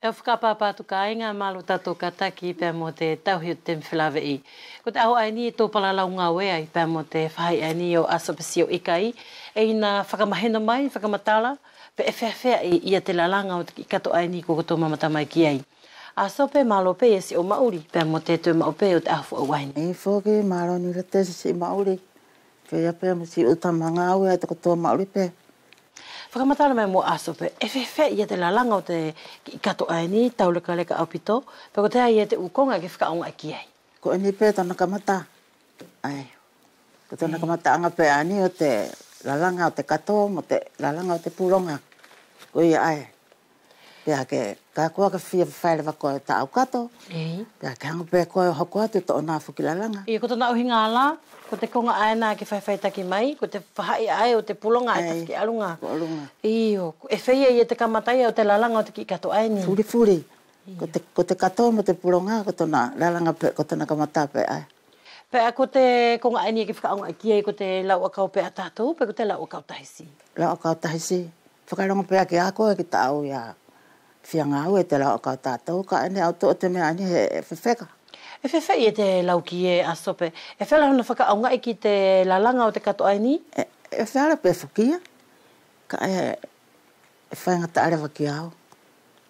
E o whakapapa atu ka inga malu tato ka taki i pēmo te tauhi o te mwhilawe i. Ko te au ai ni e tōpala lau ngā wea i pēmo te whai ai ni o asopisi o ika i. E ina whakamahena mai, whakamatala, pe e whewhea i ia te lalanga o te kato ai ni ko koto mamata mai ki ai. A sope malo pe e si o mauri pēmo te tue mao pe o te ahu o waini. E fōke malo ni rete si mauri. Pe ia pēmo si utamanga au e te koto mauri pēmo. Whakamatana mai mō asope, e whewhe i te lalanga o te kato ai ni, taule leka leka au pito, pako te ai e te ukonga ke whakaonga ki ai. Ko e ni pē tāna kamata. Ai. Ko tāna kamata anga pē ani o te lalanga o te kato, mo te lalanga o te pūronga. Ko ia ai. Pea ke ka kua ka fia whaere wako e ta au kato. Ei. Pea ke hango pe koe o hoko atu to o nā fukilalanga. Ie, ko tana uhi ngā la, ko te konga ae nā ke whaewhae taki mai, ko te whahai ae o te pulonga ae taki alunga. Ko alunga. Iho, e whaia i e te kamataia o te lalanga o te ki kato ae ni. Furi furi. Ko te, ko te katoa mo te pulonga, ko tana lalanga pe, ko tana kamata pe ae. Pea ko te konga ae ni e ki whakaonga e i kia ko te lau akau pe atatou, pe ko te lau akau tahisi. Lau akau tahisi. Whakarongo pe ake ako e ki tau ia fia ngā hua e te lau akau tātou ka ane au tō te mea ane he whewhika. E whewha i e te lau ki e a sope. E whewha hana whaka au ngai e ki te langa o te katoa ni? E whewha pe whukia. Ka e e whainga ta arewa ki au.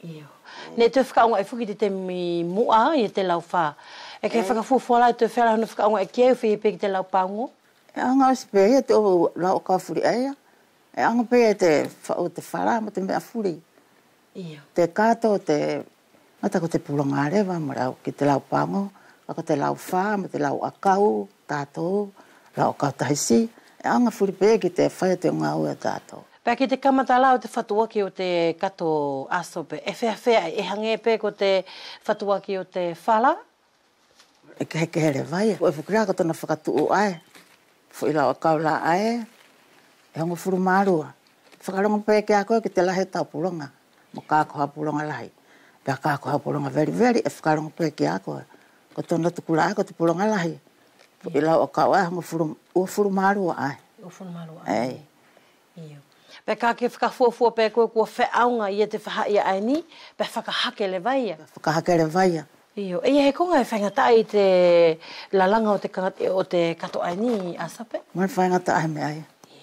Iyo. Ne te whaka au ngai whuki te te mi mua i te lau whā. E kei whaka fufuala e te whewha hana whaka au ngai ki e whi e pe ki te lau pāngo? E anga o sipe e te o lau kāwhuri eia. E anga pe e te whau te whara ma te mea whuri. Yeah. Te kato te mata ko te pulonga rewa mara ki te lau pango, ako te lau wha, ma te lau akau, tato, lau kautaisi, e anga furipe ki te whae te unga ue tato. Pea ki te kamata lau te whatuaki o te kato asope, e whea whea, e hange pe ko te whatuaki o te fala. E ke heke hele vai, e whukurea ko tona whakatu u ai, fu i lau akau la ai, e hongo furu marua. Whakarongo pe ke ako e ki te lahe tau pulonga mo ka ko hapulo nga lai pe ka ko hapulo nga very very e fkarong pe ki a ko ko to na tukula ko te pulo nga lai e la o ka wa mo furu o furu maru a pe ka ke fka fo pe ko ko fe au nga ye te fa ha e ia ani pe fa ka hake le vai ia fa hake le vai ia io e ye ko nga fa nga ta i te la langa o te ka o te ka to ani a sape mo e ta ai me ai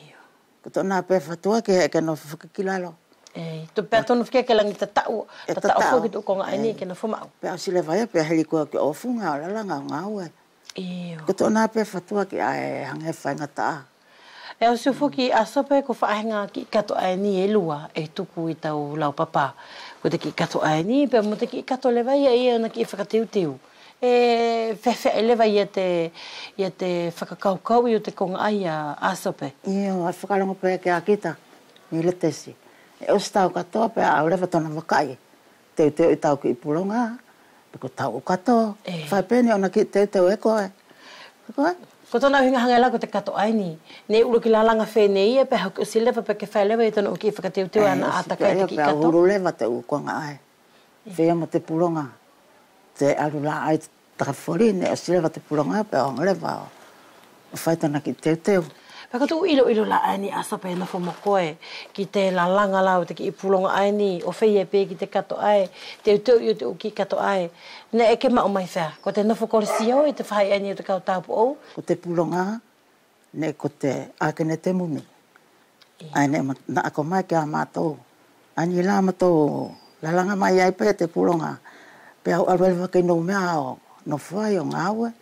io ko to pe fa ke e ke no fa ka to pe tonu fike ke langi tata o e tata o fuki to konga ani ke na fuma o pe asile vaya pe heli ko ke o funga la langa nga o e ko to na pe fatua ke ai hang he fainga ta e o su fuki a sope ko fa hanga ki ka to ani e lua e tuku i tau lau papa ko te ki ka to ani pe mo te ki ka to le vaya e ona ki fa teu e fe fe ele vai te te faka kau kau i te konga ai a asope. Ia, a whakarongo pe ke akita, ni le tesi e o stau katoa pe a ora tona wakai. Te te i tau ki pulonga, pe ko tau katoa. Eh. Fai pene ona ki te te eko e. Ko e? Ko tona hinga hanga e la te katoa ni. Ne uru ki lalanga fe ne ia e pe hau kusi lewa pe ke fai lewa i tono uki e whaka te utu ana a ta kai te ki katoa. Pe uru lewa te ukonga ai. Fe ama te pulonga. Te aru la ai te takafori ne o te pulonga pe o ngarewa o. Fai tona ki te teo. Whakatū ilo ilo la aini asa pe na whama koe ki te la langa lau te ki i pulonga aini o whei e pe ki te kato ai, te utau i te uki kato ai. Ne eke ma o mai whea, ko te nofo kore si au i te whai aini o te kau tāpu au. Ko te pulonga, ne ko te ake ne te mumi. Aine, na ako mai ki a mātou. Aini la mātou, la langa mai ai pe te pulonga. Pe au alwelewa kei nou mea o no ai o ngāwe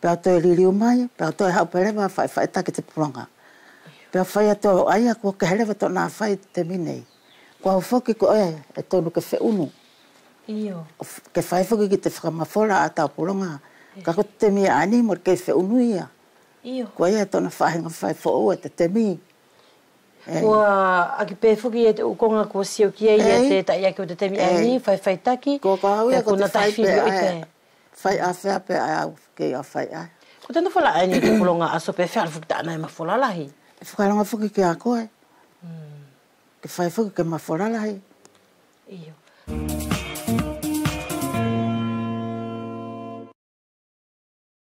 pea to e liriu mai, pea to e hau pereva, fai fai ta ki te pronga. Pea fai a to ai a kua kehelewa to nā fai te minei. Kua au fōki ko ai e tonu ke whiunu. Iyo. Ke fai fōki ki te whakamafora a tā pronga. Ka ko te mi ani mo ke whiunu ia. Iyo. Kua ia tona whahinga fai fōu e te te mi. Kua a ki pēwhuki e te ukonga kua siokia ia te ia ake o te te mi e. ani, fai fai taki. Kua kua hau ia e ko te fai pēhae fai a fai a pe a au ke a fai a. Ko tanto fola ai ni ke fola nga aso pe fai alfuk tana ma fola lahi? E fuka langa fuki ke a koe. Ke hmm. fai fuki ke ma fola Iyo.